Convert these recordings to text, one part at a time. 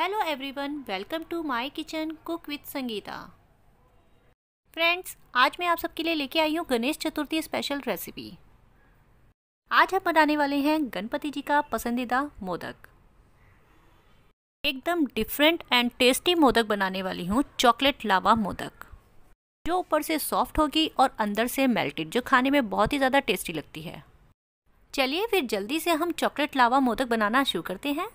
hello everyone welcome to my kitchen cook with Sangeeta friends आज मैं आप सबके लिए लेके आई हूँ गणेश चतुर्थी स्पेशल रेसिपी आज हम बनाने वाले हैं गणपति जी का पसंदीदा मोदक एकदम डिफरेंट एंड टेस्टी मोदक बनाने वाली हूँ चॉकलेट लावा मोदक जो ऊपर से सॉफ्ट होगी और अंदर से मेल्टेड जो खाने में बहुत ही ज़्यादा टेस्टी लगती है चलिए फिर जल्दी से हम चॉकलेट लावा मोदक बनाना शुरू करते हैं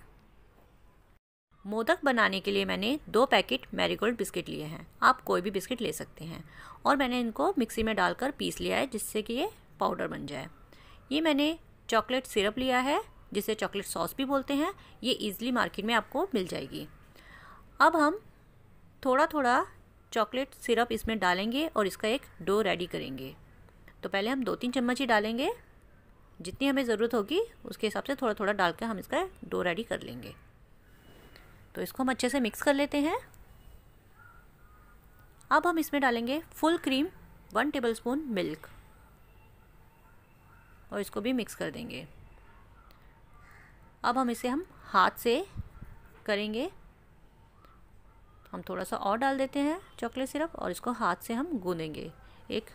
मोदक बनाने के लिए मैंने दो पैकेट मैरीगोल्ड बिस्किट लिए हैं आप कोई भी बिस्किट ले सकते हैं और मैंने इनको मिक्सी में डालकर पीस लिया है जिससे कि ये पाउडर बन जाए ये मैंने चॉकलेट सिरप लिया है जिसे चॉकलेट सॉस भी बोलते हैं ये ईज़िली मार्केट में आपको मिल जाएगी अब हम थोड़ा थोड़ा चॉकलेट सिरप इसमें डालेंगे और इसका एक डो रेडी करेंगे तो पहले हम दो तीन चम्मच ही डालेंगे जितनी हमें ज़रूरत होगी उसके हिसाब से थोड़ा थोड़ा डालकर हम इसका डो रेडी कर लेंगे तो इसको हम अच्छे से मिक्स कर लेते हैं अब हम इसमें डालेंगे full cream one tablespoon milk और इसको भी मिक्स कर देंगे अब हम इसे हम हाथ से करेंगे हम थोड़ा सा और डाल देते हैं चॉकलेट सिरप और इसको हाथ से हम गूंदेंगे एक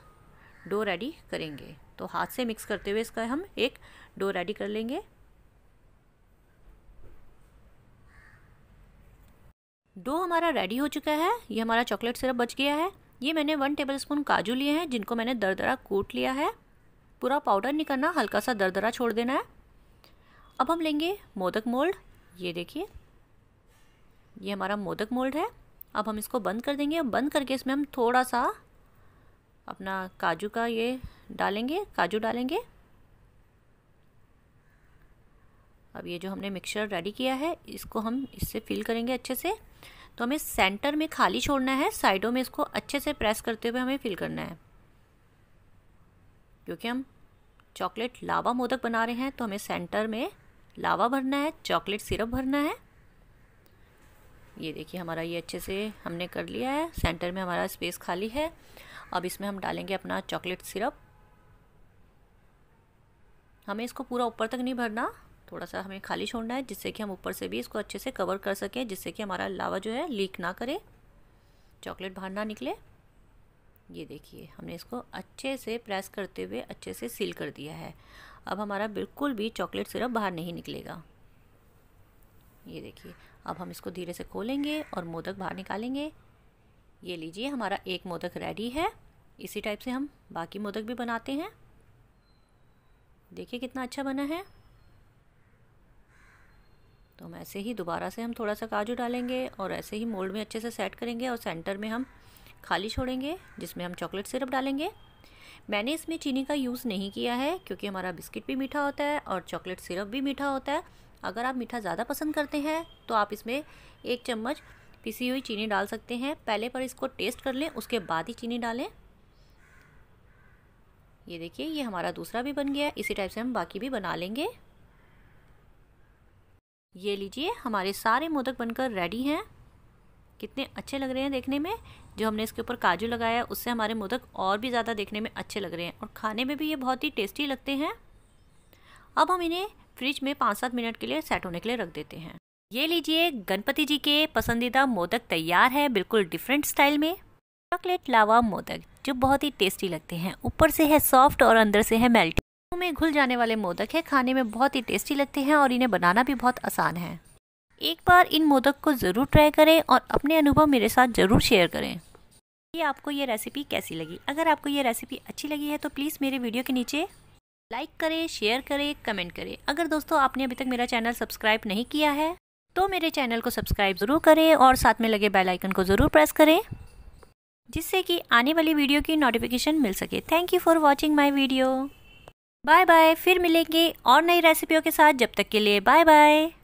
डो रेडी करेंगे तो हाथ से मिक्स करते हुए इसका हम एक डो रेडी कर लेंगे डो हमारा रेडी हो चुका है ये हमारा चॉकलेट सिरप बच गया है ये मैंने वन टेबल स्पून काजू लिए हैं जिनको मैंने दरदरा कूट लिया है पूरा पाउडर नहीं करना हल्का सा दरदरा छोड़ देना है अब हम लेंगे मोदक मोल्ड ये देखिए ये हमारा मोदक मोल्ड है अब हम इसको बंद कर देंगे बंद करके इसमें हम थोड़ा सा अपना काजू का ये डालेंगे काजू डालेंगे अब ये जो हमने मिक्सचर रेडी किया है इसको हम इससे फिल करेंगे अच्छे से तो हमें सेंटर में खाली छोड़ना है साइडों में इसको अच्छे से प्रेस करते हुए हमें फिल करना है क्योंकि हम चॉकलेट लावा मोदक बना रहे हैं तो हमें सेंटर में लावा भरना है चॉकलेट सिरप भरना है ये देखिए हमारा ये अच्छे से हमने कर लिया है सेंटर में हमारा स्पेस खाली है अब इसमें हम डालेंगे अपना चॉकलेट सिरप हमें इसको पूरा ऊपर तक नहीं भरना थोड़ा सा हमें खाली छोड़ना है जिससे कि हम ऊपर से भी इसको अच्छे से कवर कर सकें जिससे कि हमारा लावा जो है लीक ना करे चॉकलेट बाहर ना निकले ये देखिए हमने इसको अच्छे से प्रेस करते हुए अच्छे से सील कर दिया है अब हमारा बिल्कुल भी चॉकलेट सिरप बाहर नहीं निकलेगा ये देखिए अब हम इसको धीरे से खोलेंगे और मोदक बाहर निकालेंगे ये लीजिए हमारा एक मोदक रेडी है इसी टाइप से हम बाकी मोदक भी बनाते हैं देखिए कितना अच्छा बना है तो हम ऐसे ही दोबारा से हम थोड़ा सा काजू डालेंगे और ऐसे ही मोल्ड में अच्छे से सेट करेंगे और सेंटर में हम खाली छोड़ेंगे जिसमें हम चॉकलेट सिरप डालेंगे मैंने इसमें चीनी का यूज़ नहीं किया है क्योंकि हमारा बिस्किट भी मीठा होता है और चॉकलेट सिरप भी मीठा होता है अगर आप मीठा ज़्यादा पसंद करते हैं तो आप इसमें एक चम्मच पिसी हुई चीनी डाल सकते हैं पहले पर इसको टेस्ट कर लें उसके बाद ही चीनी डालें ये देखिए ये हमारा दूसरा भी बन गया इसी टाइप से हम बाकी भी बना लेंगे ये लीजिए हमारे सारे मोदक बनकर रेडी हैं कितने अच्छे लग रहे हैं देखने में जो हमने इसके ऊपर काजू लगाया है उससे हमारे मोदक और भी ज़्यादा देखने में अच्छे लग रहे हैं और खाने में भी ये बहुत ही टेस्टी लगते हैं अब हम इन्हें फ्रिज में पाँच सात मिनट के लिए सेट होने के लिए रख देते हैं ये लीजिए गणपति जी के पसंदीदा मोदक तैयार है बिल्कुल डिफरेंट स्टाइल में चॉकलेट लावा मोदक जो बहुत ही टेस्टी लगते हैं ऊपर से है सॉफ्ट और अंदर से है मेल्टी में घुल जाने वाले मोदक है खाने में बहुत ही टेस्टी लगते हैं और इन्हें बनाना भी बहुत आसान है एक बार इन मोदक को ज़रूर ट्राई करें और अपने अनुभव मेरे साथ ज़रूर शेयर करें ये आपको ये रेसिपी कैसी लगी अगर आपको ये रेसिपी अच्छी लगी है तो प्लीज़ मेरे वीडियो के नीचे लाइक करें शेयर करें कमेंट करें अगर दोस्तों आपने अभी तक मेरा चैनल सब्सक्राइब नहीं किया है तो मेरे चैनल को सब्सक्राइब ज़रूर करें और साथ में लगे बेल आइकन को ज़रूर प्रेस करें जिससे कि आने वाली वीडियो की नोटिफिकेशन मिल सके thank you for watching my video bye bye फिर मिलेंगे और नई रेसिपियों के साथ जब तक के लिए बाय बाय